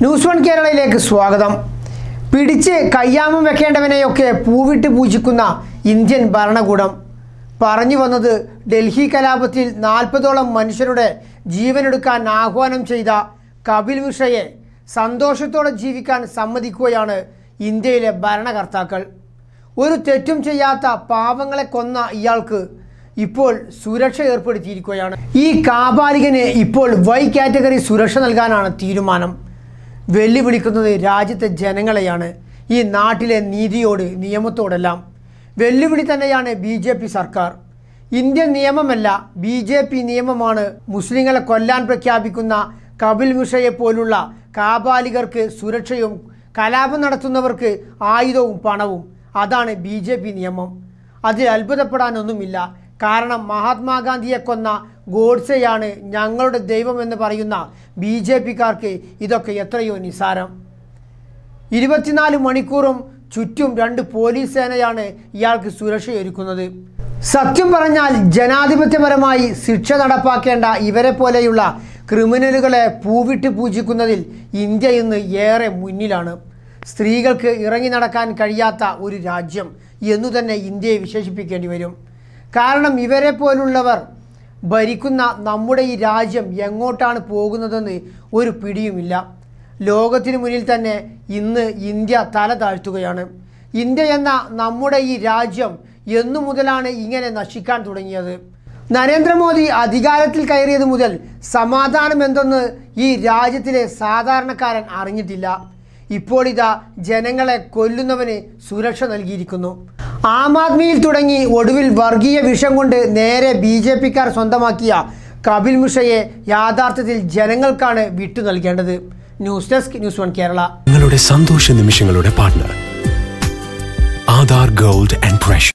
news one കേരളയിലേക്ക് സ്വാഗതം പിടിച്ച് കയ്യാമം വെക്കേണ്ടവനെയൊക്കെ പൂവിട്ട് പൂജിക്കുന്ന ഇന്ത്യൻ ഭരണകൂടം പറഞ്ഞു വന്നത് ഡൽഹി കലാപത്തിൽ നാൽപ്പതോളം മനുഷ്യരുടെ ജീവനെടുക്കാൻ ആഹ്വാനം ചെയ്ത കപിൽ മിശ്രയെ സന്തോഷത്തോടെ ജീവിക്കാൻ സമ്മതിക്കുകയാണ് ഇന്ത്യയിലെ ഭരണകർത്താക്കൾ ഒരു തെറ്റും ചെയ്യാത്ത പാവങ്ങളെ കൊന്ന ഇയാൾക്ക് ഇപ്പോൾ സുരക്ഷ ഏർപ്പെടുത്തിയിരിക്കുകയാണ് ഈ കാപാലികന് ഇപ്പോൾ വൈ കാറ്റഗറി സുരക്ഷ നൽകാനാണ് തീരുമാനം വെല്ലുവിളിക്കുന്നത് രാജ്യത്തെ ജനങ്ങളെയാണ് ഈ നാട്ടിലെ നീതിയോട് നിയമത്തോടെല്ലാം വെല്ലുവിളി തന്നെയാണ് ബി ജെ പി സർക്കാർ ഇന്ത്യൻ നിയമമല്ല ബി ജെ പി നിയമമാണ് മുസ്ലിങ്ങളെ കൊല്ലാൻ പ്രഖ്യാപിക്കുന്ന കപിൽ മിഷയെ പോലുള്ള കാബാലികർക്ക് സുരക്ഷയും കലാപം നടത്തുന്നവർക്ക് ആയുധവും പണവും അതാണ് ബി ജെ പി നിയമം അതിൽ അത്ഭുതപ്പെടാനൊന്നുമില്ല കാരണം മഹാത്മാഗാന്ധിയെ കൊന്ന ഗോഡ്സെയാണ് ഞങ്ങളുടെ ദൈവമെന്ന് പറയുന്ന ബി ജെ പിക്കാർക്ക് ഇതൊക്കെ എത്രയോ നിസാരം ഇരുപത്തിനാല് മണിക്കൂറും ചുറ്റും രണ്ട് പോലീസ് സേനയാണ് ഇയാൾക്ക് സുരക്ഷയൊരുക്കുന്നത് സത്യം പറഞ്ഞാൽ ജനാധിപത്യപരമായി ശിക്ഷ നടപ്പാക്കേണ്ട ഇവരെ പോലെയുള്ള ക്രിമിനലുകളെ പൂവിട്ട് പൂജിക്കുന്നതിൽ ഇന്ത്യ ഇന്ന് ഏറെ മുന്നിലാണ് സ്ത്രീകൾക്ക് ഇറങ്ങി നടക്കാൻ കഴിയാത്ത ഒരു രാജ്യം എന്നു തന്നെ ഇന്ത്യയെ വിശേഷിപ്പിക്കേണ്ടി വരും കാരണം ഇവരെ പോലുള്ളവർ ഭരിക്കുന്ന നമ്മുടെ ഈ രാജ്യം എങ്ങോട്ടാണ് പോകുന്നതെന്ന് ഒരു പിടിയുമില്ല ലോകത്തിനു മുന്നിൽ തന്നെ ഇന്ന് ഇന്ത്യ തല താഴ്ത്തുകയാണ് ഇന്ത്യ എന്ന നമ്മുടെ ഈ രാജ്യം എന്നു മുതലാണ് ഇങ്ങനെ നശിക്കാൻ തുടങ്ങിയത് നരേന്ദ്രമോദി അധികാരത്തിൽ കയറിയത് മുതൽ സമാധാനം എന്തെന്ന് ഈ രാജ്യത്തിലെ സാധാരണക്കാരൻ അറിഞ്ഞിട്ടില്ല ഇതാ ജനങ്ങളെ കൊല്ലുന്നവന് സുരക്ഷ നൽകിയിരിക്കുന്നു ആം ആദ്മിയിൽ തുടങ്ങി ഒടുവിൽ വർഗീയ വിഷം കൊണ്ട് നേരെ ബി ജെ പിക്കാർ സ്വന്തമാക്കിയ കപിൽ മുഷയെ യാഥാർത്ഥ്യത്തിൽ ജനങ്ങൾക്കാണ് വിട്ടു നൽകേണ്ടത് news desk news one Kerala നിങ്ങളുടെ സന്തോഷ നിമിഷങ്ങളുടെ partner Aadhaar gold and pressure